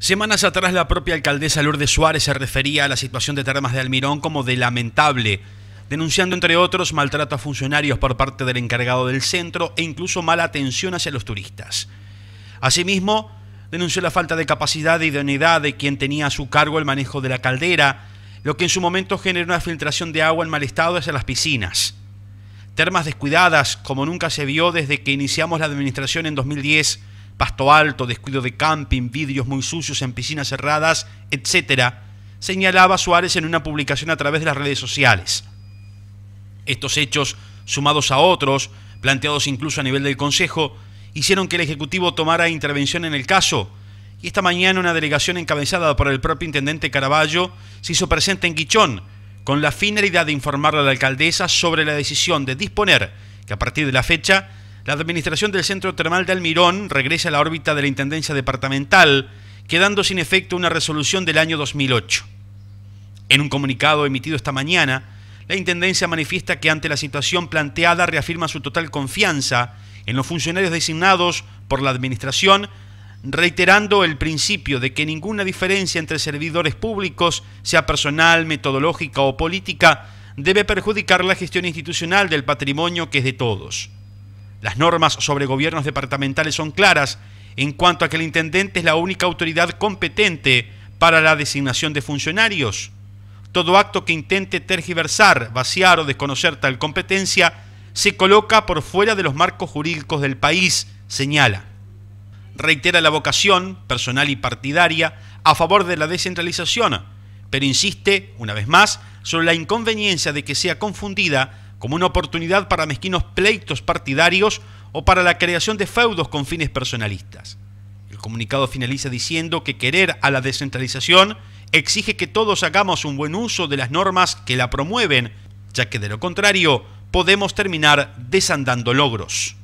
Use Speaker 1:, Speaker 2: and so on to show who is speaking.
Speaker 1: Semanas atrás la propia alcaldesa Lourdes Suárez se refería a la situación de Termas de Almirón como de lamentable, denunciando entre otros maltrato a funcionarios por parte del encargado del centro e incluso mala atención hacia los turistas. Asimismo, denunció la falta de capacidad e idoneidad de quien tenía a su cargo el manejo de la caldera, lo que en su momento generó una filtración de agua en mal estado hacia las piscinas. Termas descuidadas como nunca se vio desde que iniciamos la administración en 2010 pasto alto, descuido de camping, vidrios muy sucios en piscinas cerradas, etcétera... señalaba Suárez en una publicación a través de las redes sociales. Estos hechos, sumados a otros, planteados incluso a nivel del Consejo, hicieron que el Ejecutivo tomara intervención en el caso, y esta mañana una delegación encabezada por el propio intendente Caraballo se hizo presente en Guichón, con la finalidad de informarle a la alcaldesa sobre la decisión de disponer que a partir de la fecha la administración del centro termal de Almirón regresa a la órbita de la Intendencia Departamental, quedando sin efecto una resolución del año 2008. En un comunicado emitido esta mañana, la Intendencia manifiesta que ante la situación planteada reafirma su total confianza en los funcionarios designados por la Administración, reiterando el principio de que ninguna diferencia entre servidores públicos, sea personal, metodológica o política, debe perjudicar la gestión institucional del patrimonio que es de todos. Las normas sobre gobiernos departamentales son claras en cuanto a que el intendente es la única autoridad competente para la designación de funcionarios. Todo acto que intente tergiversar, vaciar o desconocer tal competencia se coloca por fuera de los marcos jurídicos del país, señala. Reitera la vocación, personal y partidaria, a favor de la descentralización, pero insiste, una vez más, sobre la inconveniencia de que sea confundida como una oportunidad para mezquinos pleitos partidarios o para la creación de feudos con fines personalistas. El comunicado finaliza diciendo que querer a la descentralización exige que todos hagamos un buen uso de las normas que la promueven, ya que de lo contrario podemos terminar desandando logros.